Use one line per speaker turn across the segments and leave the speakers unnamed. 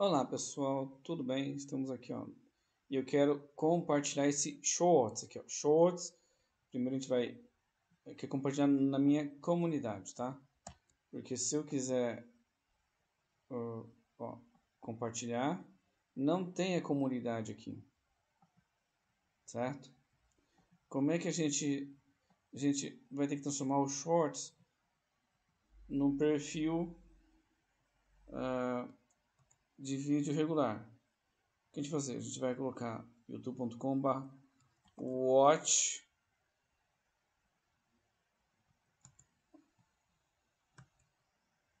Olá pessoal, tudo bem? Estamos aqui, ó. E eu quero compartilhar esse shorts aqui, ó. Shorts. Primeiro a gente vai aqui compartilhar na minha comunidade, tá? Porque se eu quiser ó, compartilhar, não tem a comunidade aqui, certo? Como é que a gente a gente vai ter que transformar o shorts num perfil uh, de vídeo regular. O que a gente vai fazer? A gente vai colocar youtube.com.br watch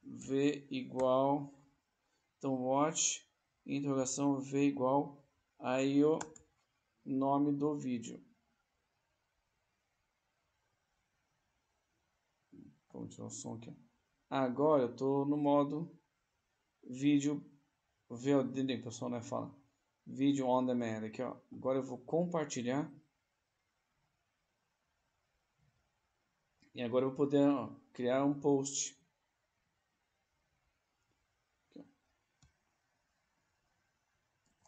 v igual então watch interrogação v igual aí o nome do vídeo vamos tirar o som aqui agora eu estou no modo vídeo VOD, pessoal, né? Fala. Vídeo on demand. Aqui, ó. Agora eu vou compartilhar. E agora eu vou poder ó, criar um post.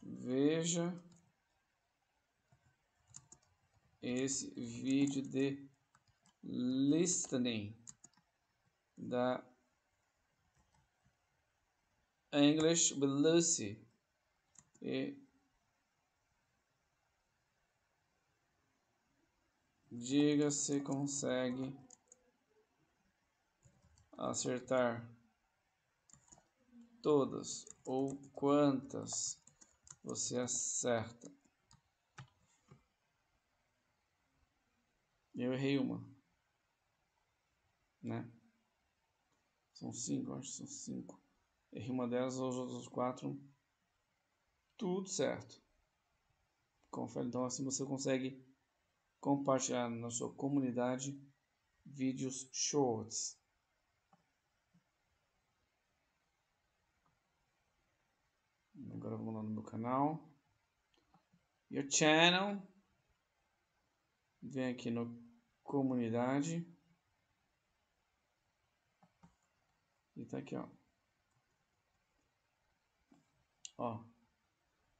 Veja esse vídeo de listening da English with Lucy. E diga se consegue acertar todas ou quantas você acerta. Eu errei uma, né? São cinco, acho que são cinco. Errei uma delas, os outros quatro. Tudo certo. Confere, então assim você consegue compartilhar na sua comunidade vídeos shorts. Agora vamos lá no meu canal. Your channel. Vem aqui no comunidade. E tá aqui, ó. Ó,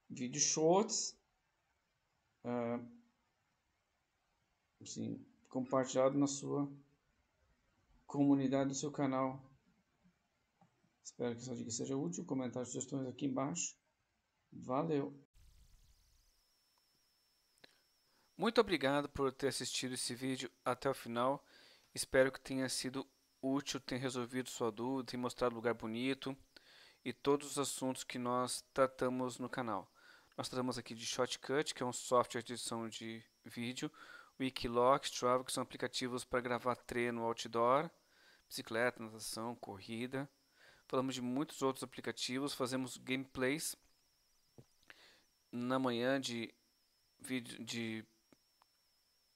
vídeo shorts. É, assim, compartilhado na sua comunidade, do seu canal. Espero que essa dica seja útil. Comentários, sugestões aqui embaixo. Valeu! Muito obrigado por ter assistido esse vídeo até o final. Espero que tenha sido útil, tenha resolvido sua dúvida, tenha mostrado um lugar bonito e todos os assuntos que nós tratamos no canal. Nós tratamos aqui de Shotcut, que é um software de edição de vídeo, Wikiloc, Travel, que são aplicativos para gravar treino outdoor, bicicleta, natação, corrida. Falamos de muitos outros aplicativos, fazemos gameplays na manhã de vídeo de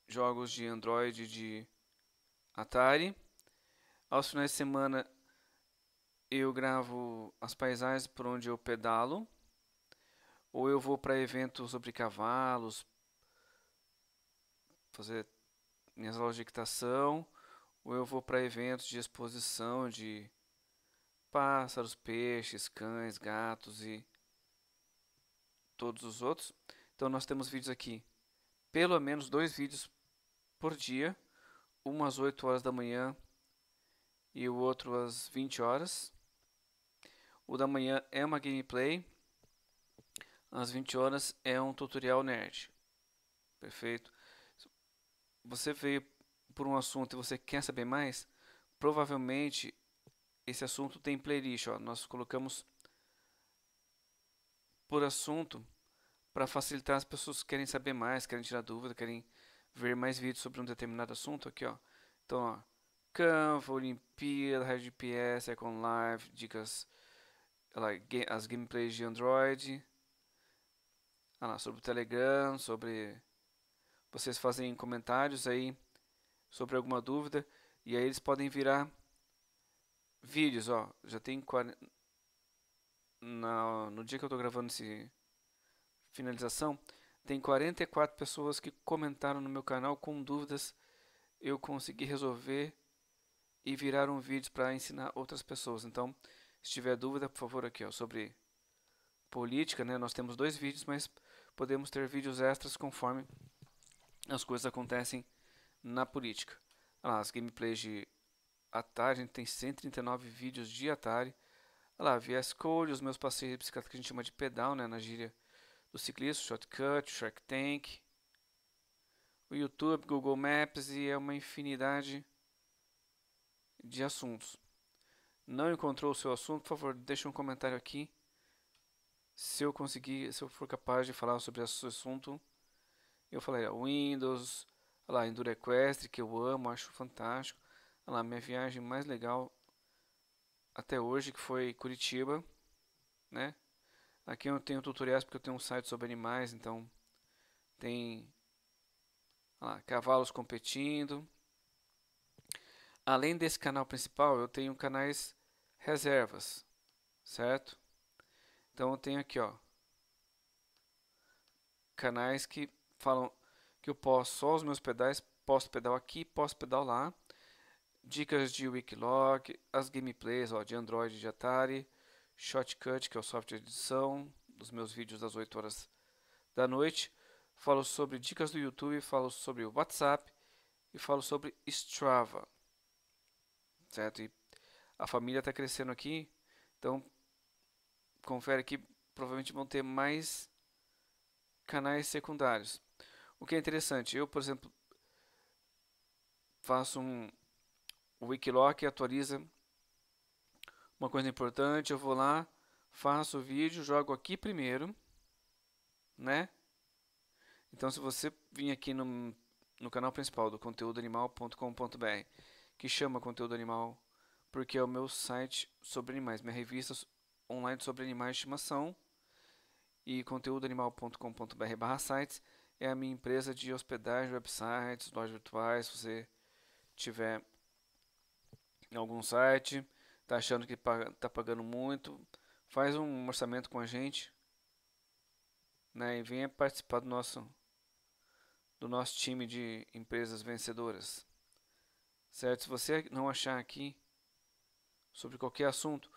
jogos de Android de Atari. Aos finais de semana eu gravo as paisagens por onde eu pedalo, ou eu vou para eventos sobre cavalos, fazer minhas aulas de equitação, ou eu vou para eventos de exposição de pássaros, peixes, cães, gatos e todos os outros. Então nós temos vídeos aqui, pelo menos dois vídeos por dia, um às 8 horas da manhã e o outro às 20 horas. O da manhã é uma gameplay. Às 20 horas é um tutorial nerd. Perfeito. Você veio por um assunto e você quer saber mais, provavelmente esse assunto tem playlist. Ó. Nós colocamos por assunto para facilitar as pessoas que querem saber mais, querem tirar dúvida, querem ver mais vídeos sobre um determinado assunto aqui, ó. Então, ó, Canva, Olimpíada, Rádio PS, Econ Live, dicas é as gameplays de Android. Ah lá, sobre o Telegram, sobre. Vocês fazem comentários aí sobre alguma dúvida. E aí eles podem virar vídeos, ó. Já tem Na, no dia que eu tô gravando esse finalização, tem 44 pessoas que comentaram no meu canal com dúvidas. Eu consegui resolver e virar um vídeo para ensinar outras pessoas. Então, se tiver dúvida, por favor, aqui ó, sobre política, né? Nós temos dois vídeos, mas podemos ter vídeos extras conforme as coisas acontecem na política. Olha lá, as gameplays de Atari, a gente tem 139 vídeos de Atari. Olha lá, VS Code, os meus passeios de bicicleta que a gente chama de pedal, né, na gíria do ciclista, Shortcut, Shark Tank, o YouTube, Google Maps e é uma infinidade de assuntos não encontrou o seu assunto, por favor, deixe um comentário aqui. Se eu conseguir, se eu for capaz de falar sobre esse assunto, eu falei Windows, lá Enduro Equestre, que eu amo, acho fantástico. Olha lá, minha viagem mais legal até hoje, que foi Curitiba, né? Aqui eu tenho tutoriais porque eu tenho um site sobre animais, então tem lá, cavalos competindo, Além desse canal principal, eu tenho canais reservas, certo? Então eu tenho aqui, ó, canais que falam que eu posso só os meus pedais, posso pedal aqui, posso pedal lá. Dicas de Wikilog, as gameplays ó, de Android e de Atari, Shotcut, que é o software de edição dos meus vídeos das 8 horas da noite. Falo sobre dicas do YouTube, falo sobre o WhatsApp e falo sobre Strava certo? E a família está crescendo aqui, então confere que provavelmente vão ter mais canais secundários. O que é interessante, eu, por exemplo, faço um wikiloc, atualiza uma coisa importante, eu vou lá, faço o vídeo, jogo aqui primeiro, né? Então, se você vir aqui no, no canal principal do conteúdoanimal.com.br que chama Conteúdo Animal, porque é o meu site sobre animais, minha revista online sobre animais de estimação e conteúdoanimal.com.br barra sites é a minha empresa de hospedagem, websites, lojas virtuais, se você tiver em algum site, tá achando que tá pagando muito, faz um orçamento com a gente, né, e venha participar do nosso do nosso time de empresas vencedoras. Certo? Se você não achar aqui sobre qualquer assunto,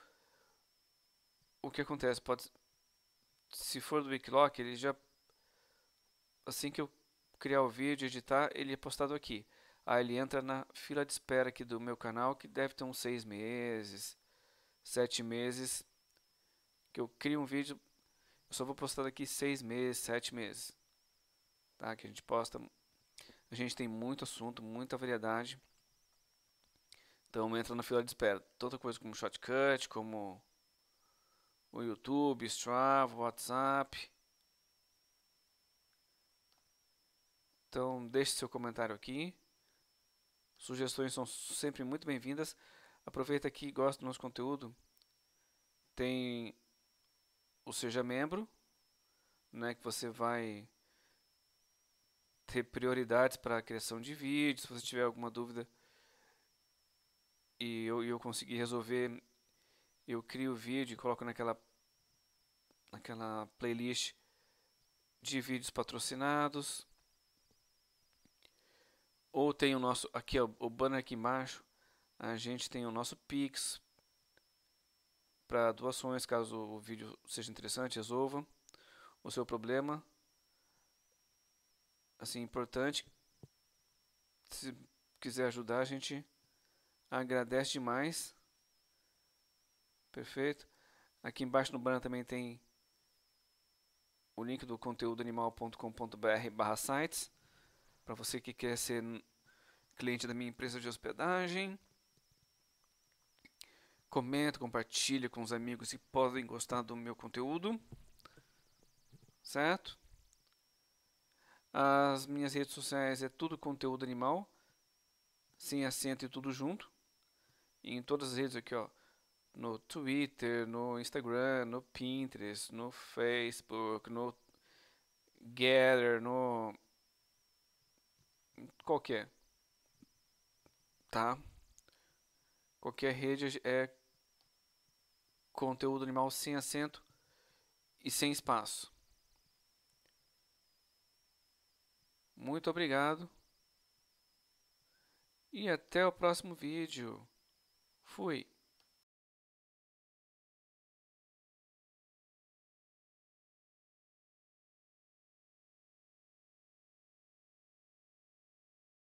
o que acontece? Pode, se for do Wikiloc, ele já assim que eu criar o vídeo, editar, ele é postado aqui. Aí ele entra na fila de espera aqui do meu canal, que deve ter uns seis meses, sete meses, que eu crio um vídeo, eu só vou postar daqui seis meses, sete meses, tá? Que a gente posta, a gente tem muito assunto, muita variedade. Então entra na fila de espera. Tanta coisa como Shotcut, como o YouTube, Strava, WhatsApp. Então deixe seu comentário aqui. Sugestões são sempre muito bem-vindas. Aproveita que gosta do nosso conteúdo. Tem o Seja Membro, né, que você vai ter prioridades para a criação de vídeos. Se você tiver alguma dúvida, e eu, eu consegui resolver, eu crio o vídeo e coloco naquela, naquela playlist de vídeos patrocinados. Ou tem o nosso, aqui ó, o banner aqui embaixo, a gente tem o nosso Pix para doações, caso o vídeo seja interessante, resolva o seu problema. Assim, importante, se quiser ajudar, a gente agradece demais. Perfeito. Aqui embaixo no banner também tem o link do conteúdoanimal.com.br sites para você que quer ser cliente da minha empresa de hospedagem. Comenta, compartilha com os amigos que podem gostar do meu conteúdo. Certo? As minhas redes sociais é tudo conteúdo animal, sem acento e tudo junto em todas as redes aqui, ó. No Twitter, no Instagram, no Pinterest, no Facebook, no Gather, no. Qualquer. É? Tá? Qualquer rede é conteúdo animal sem acento e sem espaço. Muito obrigado. E até o próximo vídeo. Fui.